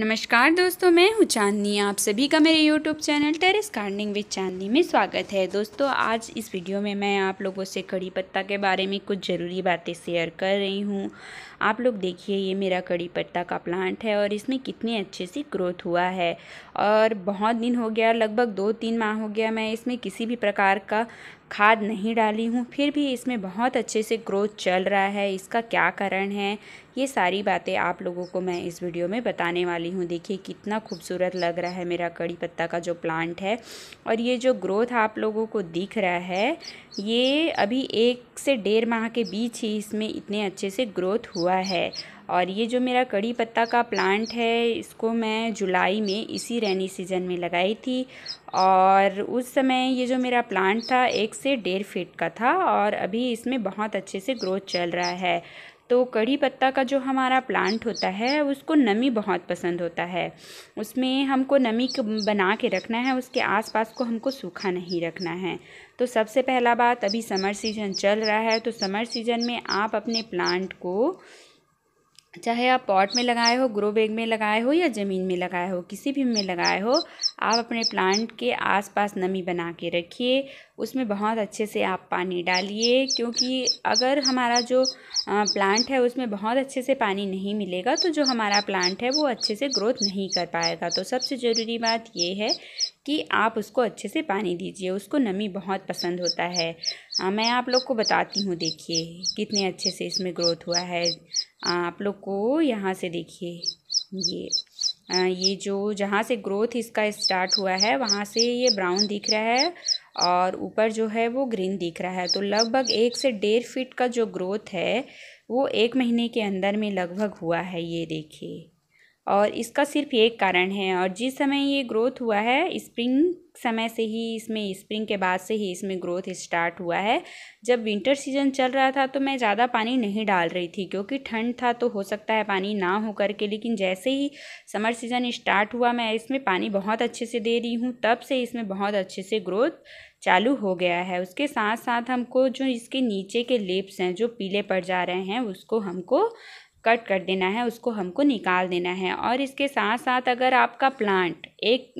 नमस्कार दोस्तों मैं हूँ चांदनी आप सभी का मेरे YouTube channel terrace gardening with Chandni में स्वागत है दोस्तों आज इस वीडियो में मैं आप लोगों से कड़ी पत्ता के बारे में कुछ ज़रूरी बातें शेयर कर रही हूँ आप लोग देखिए ये मेरा कड़ी पत्ता का प्लांट है और इसमें कितने अच्छे से ग्रोथ हुआ है और बहुत दिन हो गया लगभग दो तीन माह हो गया मैं इसमें किसी भी प्रकार का खाद नहीं डाली हूँ फिर भी इसमें बहुत अच्छे से ग्रोथ चल रहा है इसका क्या कारण है ये सारी बातें आप लोगों को मैं इस वीडियो में बताने वाली हूँ देखिए कितना खूबसूरत लग रहा है मेरा कड़ी पत्ता का जो प्लांट है और ये जो ग्रोथ आप लोगों को दिख रहा है ये अभी एक से डेढ़ माह के बीच ही इसमें इतने अच्छे से ग्रोथ हुआ है और ये जो मेरा कड़ी पत्ता का प्लांट है इसको मैं जुलाई में इसी रेनी सीजन में लगाई थी और उस समय ये जो मेरा प्लांट था एक से डेढ़ फीट का था और अभी इसमें बहुत अच्छे से ग्रोथ चल रहा है तो कड़ी पत्ता का जो हमारा प्लांट होता है उसको नमी बहुत पसंद होता है उसमें हमको नमी बना के रखना है उसके आसपास को हमको सूखा नहीं रखना है तो सबसे पहला बात अभी समर सीज़न चल रहा है तो समर सीज़न में आप अपने प्लांट को चाहे आप पॉट में लगाए हो ग्रो बैग में लगाए हो या ज़मीन में लगाए हो किसी भी में लगाए हो आप अपने प्लांट के आसपास नमी बना के रखिए उसमें बहुत अच्छे से आप पानी डालिए क्योंकि अगर हमारा जो प्लांट है उसमें बहुत अच्छे से पानी नहीं मिलेगा तो जो हमारा प्लांट है वो अच्छे से ग्रोथ नहीं कर पाएगा तो सबसे ज़रूरी बात ये है कि आप उसको अच्छे से पानी दीजिए उसको नमी बहुत पसंद होता है मैं आप लोग को बताती हूँ देखिए कितने अच्छे से इसमें ग्रोथ हुआ है आप लोग को यहाँ से देखिए ये ये जो जहाँ से ग्रोथ इसका स्टार्ट हुआ है वहाँ से ये ब्राउन दिख रहा है और ऊपर जो है वो ग्रीन दिख रहा है तो लगभग एक से डेढ़ फीट का जो ग्रोथ है वो एक महीने के अंदर में लगभग हुआ है ये देखिए और इसका सिर्फ एक कारण है और जिस समय ये ग्रोथ हुआ है स्प्रिंग समय से ही इसमें स्प्रिंग के बाद से ही इसमें ग्रोथ स्टार्ट हुआ है जब विंटर सीजन चल रहा था तो मैं ज़्यादा पानी नहीं डाल रही थी क्योंकि ठंड था तो हो सकता है पानी ना हो करके लेकिन जैसे ही समर सीज़न स्टार्ट हुआ मैं इसमें पानी बहुत अच्छे से दे रही हूँ तब से इसमें बहुत अच्छे से ग्रोथ चालू हो गया है उसके साथ साथ हमको जो इसके नीचे के लेप्स हैं जो पीले पड़ जा रहे हैं उसको हमको कट कर देना है उसको हमको निकाल देना है और इसके साथ साथ अगर आपका प्लांट एक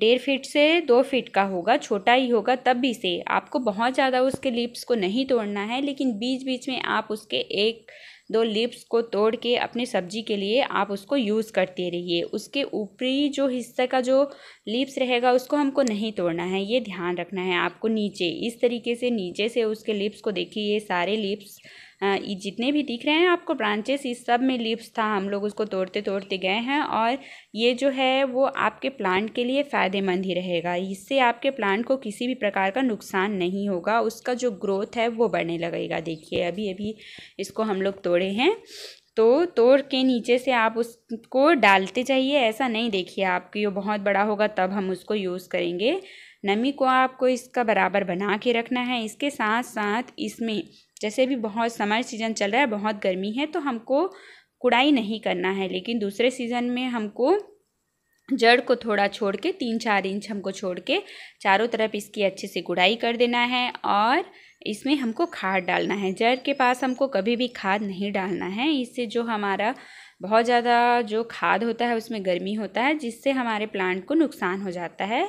डेढ़ फीट से दो फीट का होगा छोटा ही होगा तब भी से आपको बहुत ज़्यादा उसके लिप्स को नहीं तोड़ना है लेकिन बीच बीच में आप उसके एक दो लिप्स को तोड़ के अपनी सब्जी के लिए आप उसको यूज़ करते रहिए उसके ऊपरी जो हिस्सा का जो लिप्स रहेगा उसको हमको नहीं तोड़ना है ये ध्यान रखना है आपको नीचे इस तरीके से नीचे से उसके लिप्स को देखिए ये सारे लिप्स हाँ, ये जितने भी दिख रहे हैं आपको ब्रांचेस इस सब में लिप्स था हम लोग उसको तोड़ते तोड़ते गए हैं और ये जो है वो आपके प्लांट के लिए फ़ायदेमंद ही रहेगा इससे आपके प्लांट को किसी भी प्रकार का नुकसान नहीं होगा उसका जो ग्रोथ है वो बढ़ने लगेगा देखिए अभी अभी इसको हम लोग तोड़े हैं तो तोड़ के नीचे से आप उसको डालते जाइए ऐसा नहीं देखिए आपकी वो बहुत बड़ा होगा तब हम उसको यूज़ करेंगे नमी को आपको इसका बराबर बना के रखना है इसके साथ साथ इसमें जैसे भी बहुत समर सीज़न चल रहा है बहुत गर्मी है तो हमको कुड़ाई नहीं करना है लेकिन दूसरे सीज़न में हमको जड़ को थोड़ा छोड़ के तीन चार इंच हमको छोड़ के चारों तरफ इसकी अच्छे से गुड़ाई कर देना है और इसमें हमको खाद डालना है जड़ के पास हमको कभी भी खाद नहीं डालना है इससे जो हमारा बहुत ज़्यादा जो खाद होता है उसमें गर्मी होता है जिससे हमारे प्लांट को नुकसान हो जाता है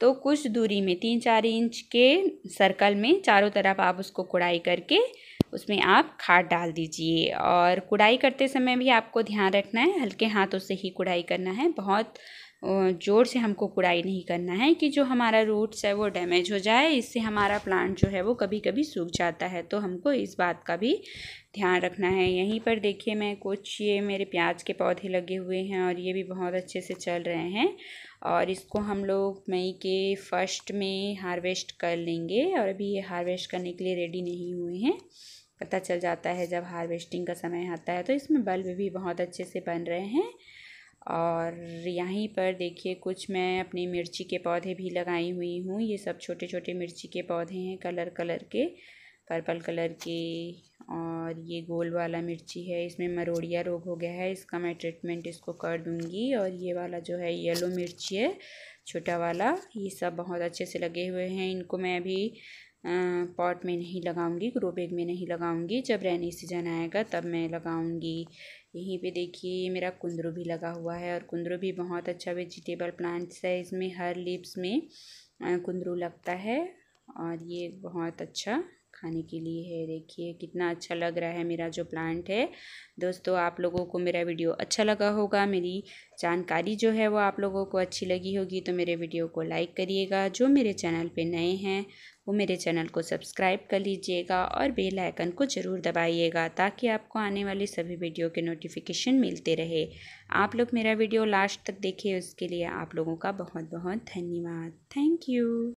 तो कुछ दूरी में तीन चार इंच के सर्कल में चारों तरफ आप उसको कुड़ाई करके उसमें आप खाद डाल दीजिए और कुड़ाई करते समय भी आपको ध्यान रखना है हल्के हाथों से ही कुड़ाई करना है बहुत जोर से हमको कुड़ाई नहीं करना है कि जो हमारा रूट्स है वो डैमेज हो जाए इससे हमारा प्लांट जो है वो कभी कभी सूख जाता है तो हमको इस बात का भी ध्यान रखना है यहीं पर देखिए मैं कुछ ये मेरे प्याज के पौधे लगे हुए हैं और ये भी बहुत अच्छे से चल रहे हैं और इसको हम लोग मई के फर्स्ट में हार्वेस्ट कर लेंगे और अभी ये हार्वेस्ट करने के लिए रेडी नहीं हुए हैं पता चल जाता है जब हार्वेस्टिंग का समय आता है तो इसमें बल्ब भी बहुत अच्छे से बन रहे हैं और यहीं पर देखिए कुछ मैं अपनी मिर्ची के पौधे भी लगाई हुई हूँ ये सब छोटे छोटे मिर्ची के पौधे हैं कलर कलर के पर्पल कलर की और ये गोल वाला मिर्ची है इसमें मरोड़िया रोग हो गया है इसका मैं ट्रीटमेंट इसको कर दूंगी और ये वाला जो है येलो मिर्ची है छोटा वाला ये सब बहुत अच्छे से लगे हुए हैं इनको मैं अभी पॉट में नहीं लगाऊंगी ग्रो बैग में नहीं लगाऊंगी जब रैनी सीजन आएगा तब मैं लगाऊंगी यहीं पे देखिए मेरा कुंदरू भी लगा हुआ है और कुंदरू भी बहुत अच्छा वेजिटेबल प्लांट्स है इसमें हर लीव्स में कुंदरू लगता है और ये बहुत अच्छा खाने के लिए है देखिए कितना अच्छा लग रहा है मेरा जो प्लांट है दोस्तों आप लोगों को मेरा वीडियो अच्छा लगा होगा मेरी जानकारी जो है वो आप लोगों को अच्छी लगी होगी तो मेरे वीडियो को लाइक करिएगा जो मेरे चैनल पे नए हैं वो मेरे चैनल को सब्सक्राइब कर लीजिएगा और बेल आइकन को ज़रूर दबाइएगा ताकि आपको आने वाले सभी वीडियो के नोटिफिकेशन मिलते रहे आप लोग मेरा वीडियो लास्ट तक देखें उसके लिए आप लोगों का बहुत बहुत धन्यवाद थैंक यू